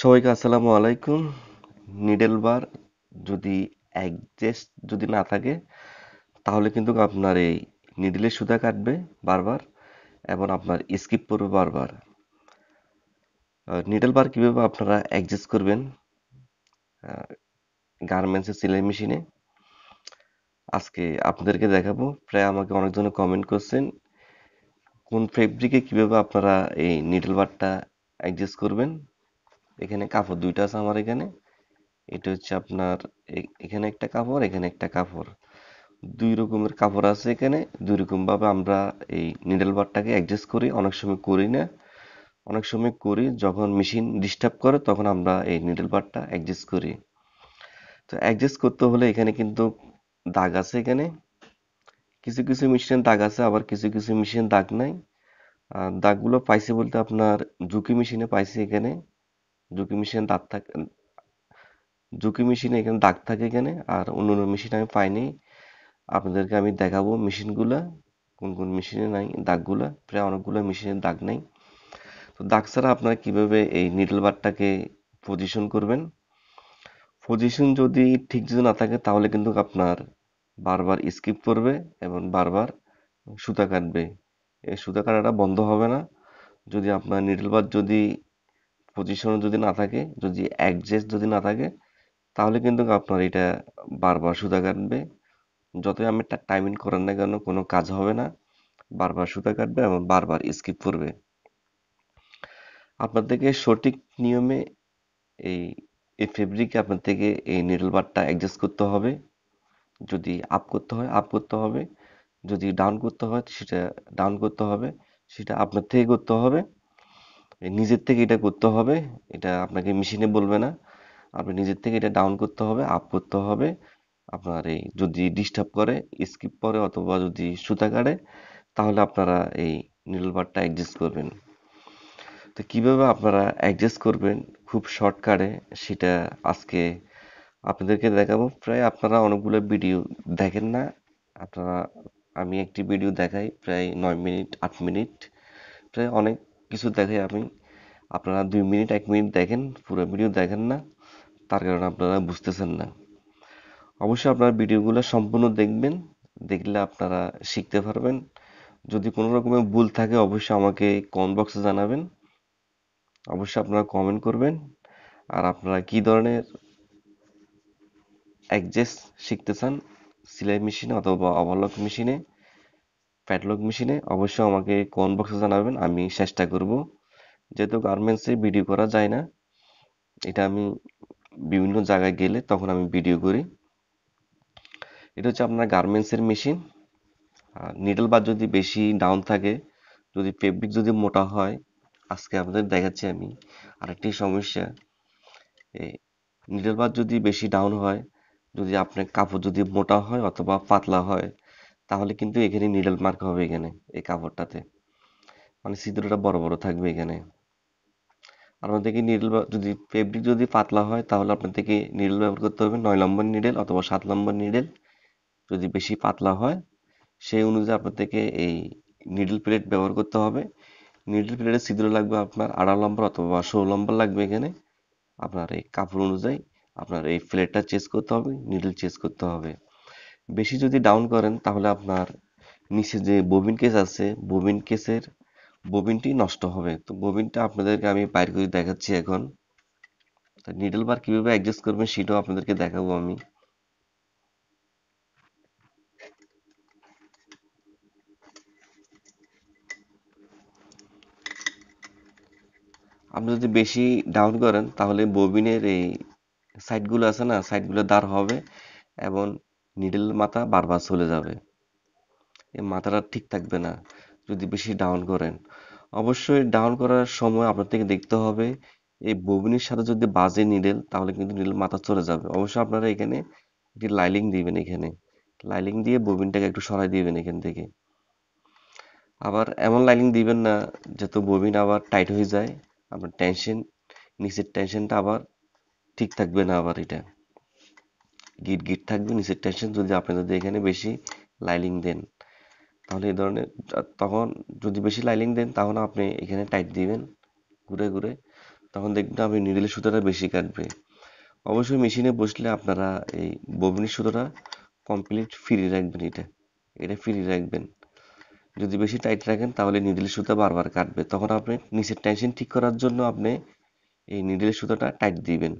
সবাইকে আসসালামু আলাইকুম নিডেল বার যদি অ্যাডজাস্ট যদি না থাকে তাহলে কিন্তু আপনার এই নিডেলের সুতা কাটবে বারবার এবং আপনার স্কিপ করবে বারবার নিডেল বার কীভাবে আপনারা অ্যাডজাস্ট করবেন গার্মেন্টসের সেলাই মেশিনে আজকে আপনাদেরকে দেখাবো প্রায় আমাকে অনেকজনে কমেন্ট করছেন কোন ফেব্রিকে কীভাবে আপনারা এই নিডেল বারটা অ্যাডজাস্ট করবেন এখানে কাপড় দুইটা আছে আমার এখানে এটা হচ্ছে আপনার এখানে একটা কাপড় এখানে একটা কাপড় দুই রকমের কাপড় আছে এখানে দুই রকমভাবে আমরা এই নিডল বারটাকে অ্যাডজাস্ট করি অনেক সময় করি না অনেক সময় করি যখন মেশিন ডিস্টার্ব করে তখন আমরা এই নিডল বারটা অ্যাডজাস্ট করি তো অ্যাডজাস্ট করতে হলে এখানে কিন্তু দাগ আছে এখানে কিছু কিছু মেশিনের দাগ আছে আবার কিছু কিছু মেশিনের দাগ নাই দাগগুলো পাইছি বলতে আপনার ঝুঁকি মেশিনে পাইছে এখানে জুকি মেশিনে দাগ থাকে জুকি মেশিনে এখানে দাগ থাকে এখানে আর অন্য অন্য মেশিন আমি পাইনি আপনাদেরকে আমি দেখাবো মেশিনগুলো কোন কোন মেশিনে নাই দাগগুলো প্রায় অনেকগুলো মেশিনের দাগ নেই তো দাগ ছাড়া আপনারা কীভাবে এই নিডল বারটাকে পজিশন করবেন পজিশন যদি ঠিক যদি না থাকে তাহলে কিন্তু আপনার বারবার স্কিপ করবে এবং বারবার সুতা কাটবে এই সুতা কাটাটা বন্ধ হবে না যদি আপনার নিডল বার যদি পজিশন যদি না থাকে যদি অ্যাডজাস্ট যদি না থাকে তাহলে কিন্তু আপনার এটা বারবার সুতা কাটবে যতই আমি টাইমিং করেন না কেন কোনো কাজ হবে না বারবার সুতা কাটবে এবং বারবার স্কিপ করবে আপনার থেকে সঠিক নিয়মে এই এই ফেব্রিকে আপনার থেকে এই নিডল বারটা অ্যাডজাস্ট করতে হবে যদি আপ করতে হয় আপ করতে হবে যদি ডাউন করতে হয় সেটা ডাউন করতে হবে সেটা আপনার থেকে করতে হবে নিজের থেকে এটা করতে হবে এটা আপনাকে মেশিনে বলবে না আপনি নিজের থেকে এটা ডাউন করতে হবে আপ করতে হবে আপনার এই যদি ডিস্টার্ব করে স্কিপ করে অথবা যদি সুতা কাটে তাহলে আপনারা এই নিডল বারটা অ্যাডজাস্ট করবেন তো কীভাবে আপনারা অ্যাডজাস্ট করবেন খুব শর্টকাটে সেটা আজকে আপনাদেরকে দেখাবো প্রায় আপনারা অনেকগুলো ভিডিও দেখেন না আপনারা আমি একটি ভিডিও দেখাই প্রায় নয় মিনিট আট মিনিট প্রায় অনেক কিছু দেখে আমি আপনারা দুই মিনিট এক মিনিট দেখেন পুরো ভিডিও দেখেন না তার কারণে আপনারা বুঝতেছেন না অবশ্যই আপনারা ভিডিওগুলো সম্পূর্ণ দেখবেন দেখলে আপনারা শিখতে পারবেন যদি কোনো রকমের ভুল থাকে অবশ্যই আমাকে কমেন্ট বক্সে জানাবেন অবশ্যই আপনারা কমেন্ট করবেন আর আপনারা কি ধরনের অ্যাডজাস্ট শিখতে চান সেলাই মেশিনে অথবা ওভারলক মেশিনে প্যাডলক মেশিনে অবশ্যই আমাকে কমেন্ট বক্সে জানাবেন আমি চেষ্টা করব যেহেতু গার্মেন্টসে ভিডিও করা যায় না এটা আমি বিভিন্ন জায়গায় গেলে তখন আমি ভিডিও করি এটা হচ্ছে আপনার গার্মেন্টসের মেশিন নিডল বার যদি বেশি ডাউন থাকে যদি ফেব্রিক যদি মোটা হয় আজকে আপনাদের দেখাচ্ছি আমি আরেকটি সমস্যা নিডল বার যদি বেশি ডাউন হয় যদি আপনার কাপড় যদি মোটা হয় অথবা পাতলা হয় তাহলে কিন্তু এখানে নিডল মার্ক হবে এখানে এই কাপড়টাতে মানে ছিদ্রটা বড় বড় থাকবে এখানে আপনার থেকে নিডল যদি ফেব্রিক যদি পাতলা হয় তাহলে আপনার থেকে নিডল ব্যবহার করতে হবে নয় নম্বর নিডেল অথবা সাত নম্বর নিডেল যদি বেশি পাতলা হয় সেই অনুযায়ী আপনার থেকে এই নিডল প্লেট ব্যবহার করতে হবে নিডল প্লেটের ছিদ্র লাগবে আপনার আড়াল নম্বর অথবা ষোলো নম্বর লাগবে এখানে আপনার এই কাপড় অনুযায়ী আপনার এই প্লেটটা চেস করতে হবে নিডল চেস করতে হবে বেশি যদি ডাউন করেন তাহলে আপনার নিচে যে ববিন কেস আছে ববিন কেসের ববিনটি নষ্ট হবে তো ববিনটা আপনাদেরকে আমি বাইর করে দেখাচ্ছি এখন নিডল বার কিভাবে অ্যাডজাস্ট করবেন সেটাও আপনাদেরকে দেখাবো আমি আপনি যদি বেশি ডাউন করেন তাহলে ববিনের এই সাইডগুলো আছে না সাইডগুলো দাঁড় হবে এবং নিডেল মাথা বারবার চলে যাবে এই মাথাটা ঠিক থাকবে না যদি বেশি ডাউন করেন অবশ্যই ডাউন করার সময় আপনার থেকে দেখতে হবে এই ববিনের সাথে যদি বাজে নিডেল তাহলে কিন্তু নিডেল মাথা চলে যাবে অবশ্যই আপনারা এখানে একটি লাইলিং দিবেন এখানে লাইলিং দিয়ে ববিনটাকে একটু সরাই দিবেন এখান থেকে আবার এমন লাইলিং দিবেন না যাতে ববিন আবার টাইট হয়ে যায় আপনার টেনশন নিচের টেনশনটা আবার ঠিক থাকবে না আবার এটা গিট গিট থাকবে নিচের টেনশন যদি আপনি যদি এখানে বেশি লাইলিং দেন তাহলে এই ধরনের তখন যদি বেশি লাইলিং দেন তখন আপনি এখানে টাইট দিবেন ঘুরে ঘুরে তখন দেখবেন আপনি নিডলের সুতোটা বেশি কাটবে অবশ্যই মেশিনে বসলে আপনারা এই ববিনের সুতোটা কমপ্লিট ফ্রি রাখবেন এটা এটা ফ্রি রাখবেন যদি বেশি টাইট রাখেন তাহলে নিডলের সুতা বারবার কাটবে তখন আপনি নিচের টেনশন ঠিক করার জন্য আপনি এই নিডলের সুতোটা টাইট দিবেন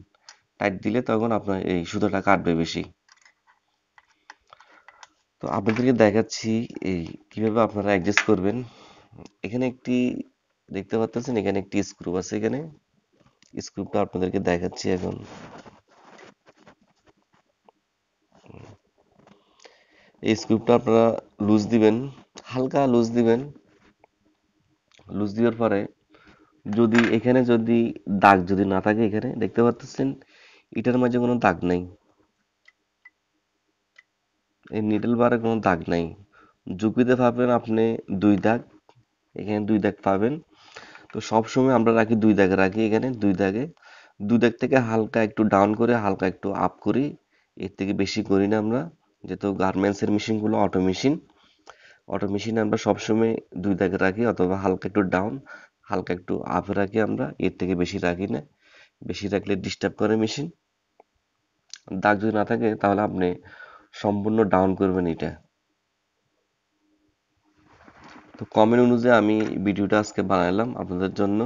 টাইট দিলে তখন আপনার এই সুতোটা কাটবে বেশি তো আপনাদেরকে দেখাচ্ছি এই কিভাবে আপনারা অ্যাডজাস্ট করবেন এখানে একটি দেখতে পাচ্ছেন এখানে একটি স্ক্রু আছে এখানে স্ক্রুটা আপনাদেরকে দেখাচ্ছি এখন এই স্ক্রুপটা আপনারা লুজ দিবেন হালকা লুজ দিবেন লুজ দেওয়ার পরে যদি এখানে যদি দাগ যদি না থাকে এখানে দেখতে পাচ্ছেন এটার মাঝে কোনো দাগ নাই এই নিডল বারে কোনো দাগ নাই যুগিতে পাবেন আপনি দুই দাগ এখানে দুই দাগ পাবেন তো সবসময় আমরা রাখি দুই দাগে রাখি এখানে দুই দাগে দুই দাগ থেকে হালকা একটু ডাউন করে হালকা একটু আপ করি এর থেকে বেশি করি না আমরা যেহেতু গার্মেন্টসের মেশিনগুলো অটো মেশিন অটো মেশিন আমরা সবসময় দুই দাগে রাখি অথবা হালকা একটু ডাউন হালকা একটু আপ রাখি আমরা এর থেকে বেশি রাখি না বেশি থাকলে ডিস্টার্ব করে মেশিন দাগ যদি না থাকে তাহলে আপনি সম্পূর্ণ ডাউন করবেন এটা তো কমেন্ট অনুযায়ী আমি ভিডিওটা আজকে বানাইলাম আপনাদের জন্য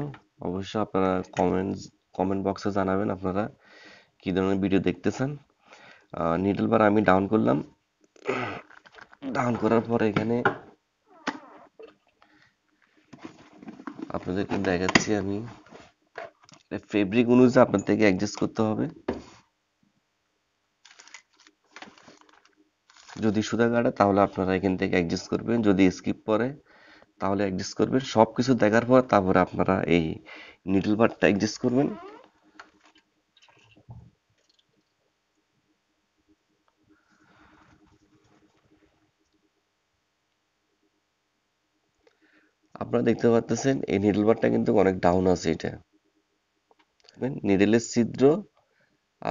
অবশ্যই আপনারা কমেন্ট কমেন্ট বক্সে জানাবেন আপনারা কি ধরনের ভিডিও দেখতে চান নিডল বার আমি ডাউন করলাম ডাউন করার পর এখানে আপনাদেরকে দেখাচ্ছি আমি ফেব্রিক অনুযায়ী আপনাদেরকে অ্যাডজাস্ট করতে হবে যদি সুতা কাটা তাহলে আপনারা এখান থেকে অ্যাডজাস্ট করবেন যদি স্কিপ করে তাহলে অ্যাডজাস্ট করবেন সব কিছু দেখার পর তারপরে আপনারা এই নিডল বারটা অ্যাডজাস্ট করবেন আপনারা দেখতে পাচ্ছেন এই নিডল বারটা কিন্তু অনেক ডাউন আছে এটা দেখবেন নিডেলের ছিদ্র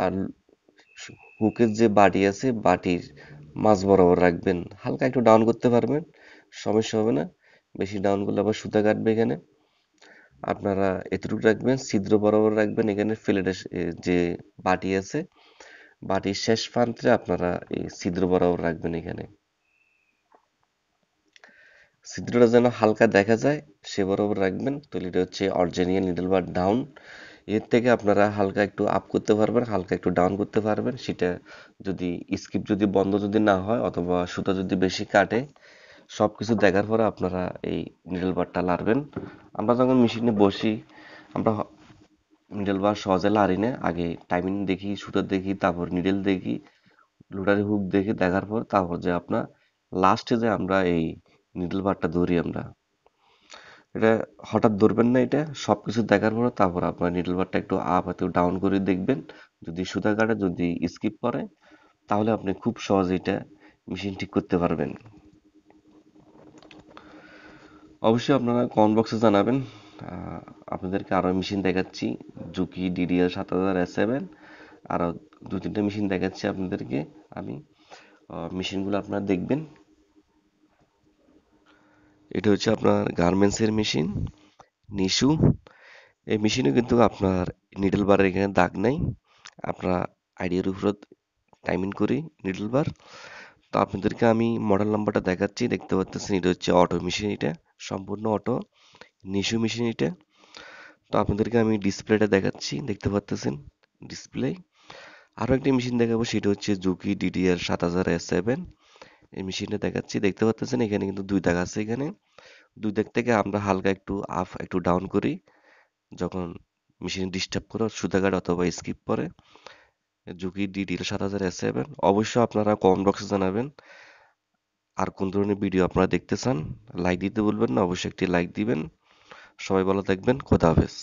আর হুকের যে বাটি আছে বাটির মাছ বরাবর রাখবেন হালকা একটু ডাউন করতে পারবেন সমস্যা হবে না বেশি ডাউন করলে আবার সুতা কাটবে এখানে আপনারা এতটুকু রাখবেন ছিদ্র বরাবর রাখবেন এখানে ফিলেটের যে বাটি আছে বাটির শেষ প্রান্তে আপনারা এই ছিদ্র বরাবর রাখবেন এখানে ছিদ্রটা যেন হালকা দেখা যায় সে বরাবর রাখবেন তো এটা হচ্ছে অর্জেনিয়া নিডল বার ডাউন এর থেকে আপনারা হালকা একটু আপ করতে পারবেন হালকা একটু ডাউন করতে পারবেন সেটা যদি স্কিপ যদি বন্ধ যদি না হয় অথবা সুতা যদি বেশি কাটে সব কিছু দেখার পরে আপনারা এই নিডল বারটা লারবেন আমরা যখন মেশিনে বসি আমরা নিডল বার সহজে লারি না আগে টাইমিং দেখি সুতা দেখি তারপর নিডল দেখি লোটারি হুক দেখি দেখার পর তারপর যে আপনার লাস্টে যে আমরা এই নিডল বারটা ধরি আমরা এটা হঠাৎ ধরবেন না এটা সব কিছু দেখার পরে তারপর আপনার নিডল বারটা একটু আপ একটু ডাউন করে দেখবেন যদি সুতা কাটে যদি স্কিপ করে তাহলে আপনি খুব সহজে এটা মেশিন ঠিক করতে পারবেন অবশ্যই আপনারা কমেন্ট বক্সে জানাবেন আপনাদেরকে আরও মেশিন দেখাচ্ছি জুকি ডিডিএল সাত হাজার এস সেভেন আরও দু তিনটে মেশিন দেখাচ্ছি আপনাদেরকে আমি মেশিনগুলো আপনারা দেখবেন এটা হচ্ছে আপনার গার্মেন্টসের মেশিন নিশু এই মেশিনে কিন্তু আপনার নিডল বারের এখানে দাগ নাই আপনার আইডিয়ার উপর টাইমিং করি নিডল বার তো আপনাদেরকে আমি মডেল নাম্বারটা দেখাচ্ছি দেখতে পাচ্ছেন এটা হচ্ছে অটো মেশিন এটা সম্পূর্ণ অটো নিশু মেশিন এটা তো আপনাদেরকে আমি ডিসপ্লেটা দেখাচ্ছি দেখতে পাচ্ছেন ডিসপ্লে আরও একটি মেশিন দেখাবো সেটা হচ্ছে জুকি ডিডিআর সাত হাজার এস সেভেন এই মেশিনটা দেখাচ্ছি দেখতে পাচ্ছেন এখানে কিন্তু দুই দাগ আছে এখানে দুই দাগ থেকে আমরা হালকা একটু আপ একটু ডাউন করি যখন মেশিন ডিস্টার্ব করে সুতাঘাট অথবা স্কিপ করে ঝুঁকি ডিটেল সাত হাজার এস সেভেন অবশ্যই আপনারা কমেন্ট বক্সে জানাবেন আর কোন ধরনের ভিডিও আপনারা দেখতে চান লাইক দিতে বলবেন না অবশ্যই একটি লাইক দিবেন সবাই ভালো থাকবেন খোদা হাফেজ